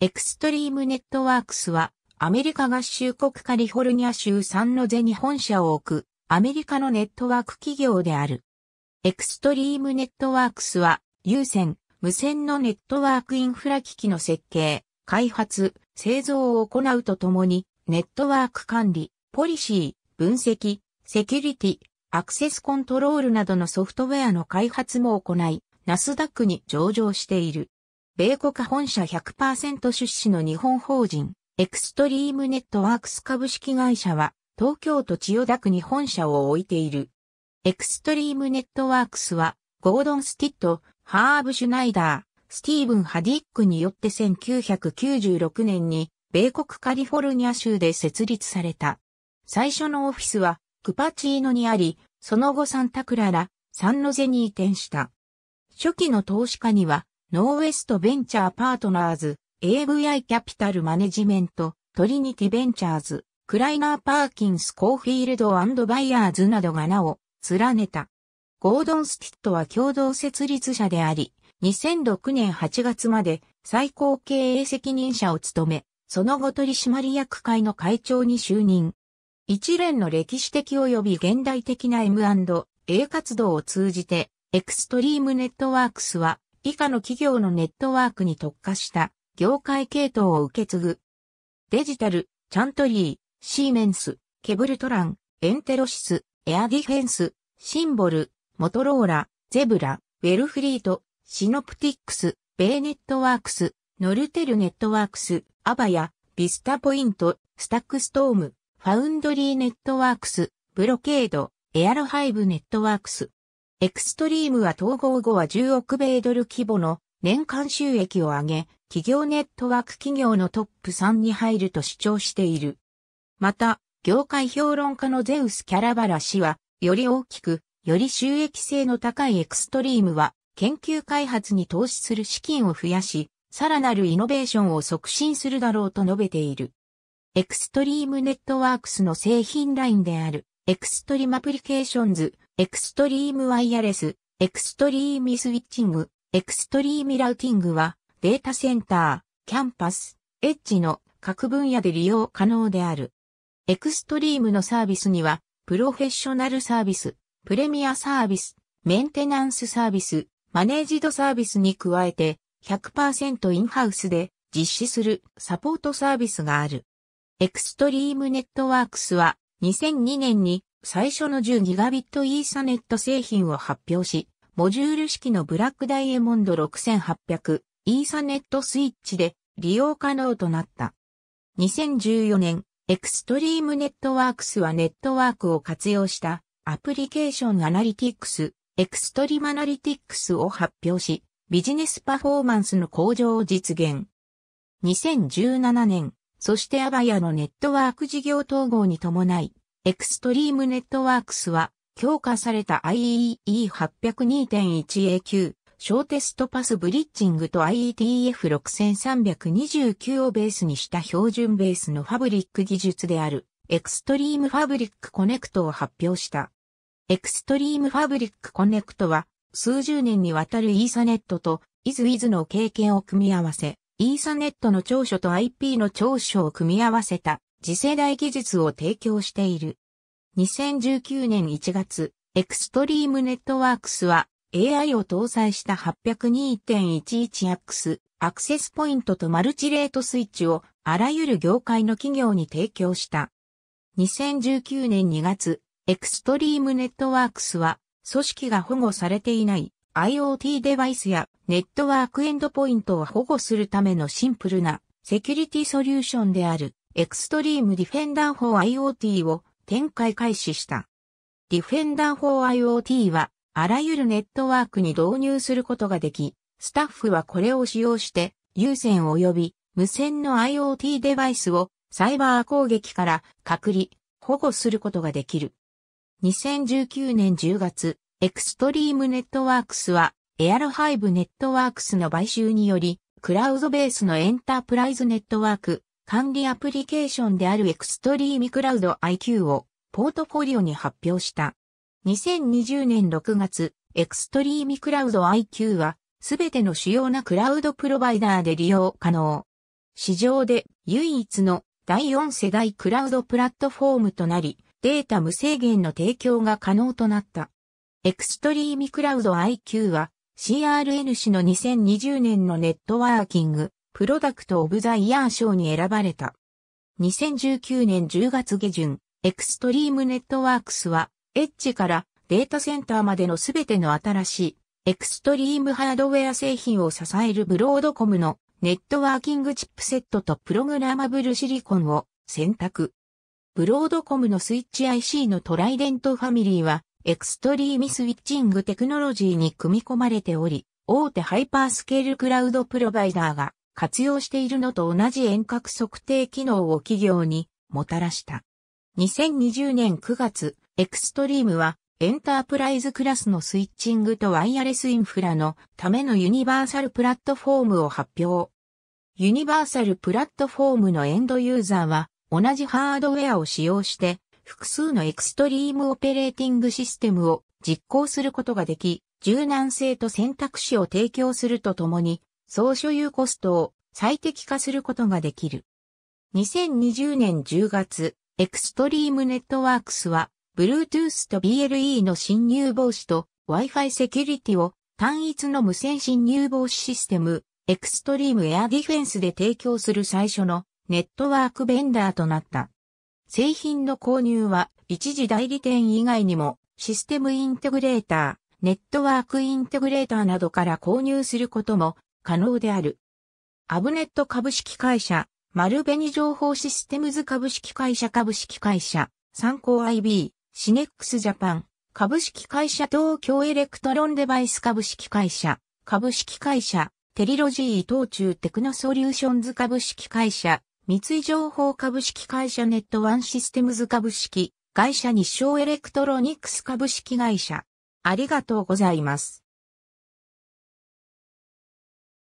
エクストリームネットワークスは、アメリカ合衆国カリフォルニア州サンノゼに本社を置く、アメリカのネットワーク企業である。エクストリームネットワークスは、有線、無線のネットワークインフラ機器の設計、開発、製造を行うとともに、ネットワーク管理、ポリシー、分析、セキュリティ、アクセスコントロールなどのソフトウェアの開発も行い、ナスダックに上場している。米国本社100%出資の日本法人、エクストリームネットワークス株式会社は、東京都千代田区に本社を置いている。エクストリームネットワークスは、ゴードン・スティット、ハーブ・シュナイダー、スティーブン・ハディックによって1996年に、米国カリフォルニア州で設立された。最初のオフィスは、クパチーノにあり、その後サンタクララ、サンノゼに移転した。初期の投資家には、ノーウェストベンチャーパートナーズ、AVI キャピタルマネジメント、トリニティベンチャーズ、クライナー・パーキンス・コーフィールドバイヤーズなどが名を連ねた。ゴードン・スティットは共同設立者であり、2006年8月まで最高経営責任者を務め、その後取締役会の会長に就任。一連の歴史的及び現代的な M&A 活動を通じて、エクストリームネットワークスは以下の企業のネットワークに特化した業界系統を受け継ぐ。デジタル、チャントリー、シーメンス、ケブルトラン、エンテロシス、エアディフェンス、シンボル、モトローラ、ゼブラ、ウェルフリート、シノプティックス、ベイネットワークス、ノルテルネットワークス、アバヤ、ビスタポイント、スタックストーム、ファウンドリーネットワークス、ブロケード、エアロハイブネットワークス。エクストリームは統合後は10億米ドル規模の年間収益を上げ、企業ネットワーク企業のトップ3に入ると主張している。また、業界評論家のゼウス・キャラバラ氏は、より大きく、より収益性の高いエクストリームは、研究開発に投資する資金を増やし、さらなるイノベーションを促進するだろうと述べている。エクストリームネットワークスの製品ラインである、エクストリームアプリケーションズエクストリームワイヤレス、エクストリーミスイッチング、エクストリーミラウティングは、データセンター、キャンパス、エッジの各分野で利用可能である。エクストリームのサービスには、プロフェッショナルサービス、プレミアサービス、メンテナンスサービス、マネージドサービスに加えて、100%インハウスで実施するサポートサービスがある。エクストリームネットワークスは、2002年に最初の 10GB イーサネット製品を発表し、モジュール式のブラックダイヤモンド6800イーサネットスイッチで利用可能となった。2014年、エクストリームネットワークスはネットワークを活用したアプリケーションアナリティクス、エクストリームアナリティクスを発表し、ビジネスパフォーマンスの向上を実現。2017年、そしてアバヤのネットワーク事業統合に伴い、エクストリームネットワークスは、強化された IEE802.1A9、小テストパスブリッジングと IETF6329 をベースにした標準ベースのファブリック技術である、エクストリームファブリックコネクトを発表した。エクストリームファブリックコネクトは、数十年にわたるイーサネットと、イズイズの経験を組み合わせ、イーサネットの長所と IP の長所を組み合わせた次世代技術を提供している。2019年1月、エクストリームネットワークスは AI を搭載した 802.11X アクセスポイントとマルチレートスイッチをあらゆる業界の企業に提供した。2019年2月、エクストリームネットワークスは組織が保護されていない IoT デバイスやネットワークエンドポイントを保護するためのシンプルなセキュリティソリューションであるエクストリームディフェンダー 4IoT を展開開始した。ディフェンダー 4IoT はあらゆるネットワークに導入することができ、スタッフはこれを使用して有線及び無線の IoT デバイスをサイバー攻撃から隔離、保護することができる。2019年10月、エクストリームネットワークスはエアロハイブネットワークスの買収により、クラウドベースのエンタープライズネットワーク、管理アプリケーションであるエクストリームクラウド IQ をポートフォリオに発表した。2020年6月、エクストリームクラウド IQ はすべての主要なクラウドプロバイダーで利用可能。市場で唯一の第4世代クラウドプラットフォームとなり、データ無制限の提供が可能となった。エクストリームクラウド IQ は CRN 氏の2020年のネットワーキングプロダクト・オブ・ザ・イヤー賞に選ばれた。2019年10月下旬、エクストリームネットワークスは、エッジからデータセンターまでのすべての新しい、エクストリームハードウェア製品を支えるブロードコムのネットワーキングチップセットとプログラマブルシリコンを選択。ブロードコムのスイッチ IC のトライデントファミリーは、エクストリームスイッチングテクノロジーに組み込まれており、大手ハイパースケールクラウドプロバイダーが活用しているのと同じ遠隔測定機能を企業にもたらした。2020年9月、エクストリームはエンタープライズクラスのスイッチングとワイヤレスインフラのためのユニバーサルプラットフォームを発表。ユニバーサルプラットフォームのエンドユーザーは同じハードウェアを使用して複数のエクストリームオペレーティングシステムを実行することができ、柔軟性と選択肢を提供するとともに総所有コストを最適化することができる。2020年10月、エクストリームネットワークスは、Bluetooth と BLE の侵入防止と Wi-Fi セキュリティを単一の無線侵入防止システム、エクストリームエアディフェンスで提供する最初のネットワークベンダーとなった。製品の購入は一時代理店以外にもシステムインテグレーター、ネットワークインテグレーターなどから購入することも可能である。アブネット株式会社、丸紅情報システムズ株式会社株式会社、参考 IB、シネックスジャパン、株式会社東京エレクトロンデバイス株式会社、株式会社、テリロジー藤中テクノソリューションズ株式会社、三井情報株式会社ネットワンシステムズ株式、会社日照エレクトロニクス株式会社。ありがとうございます。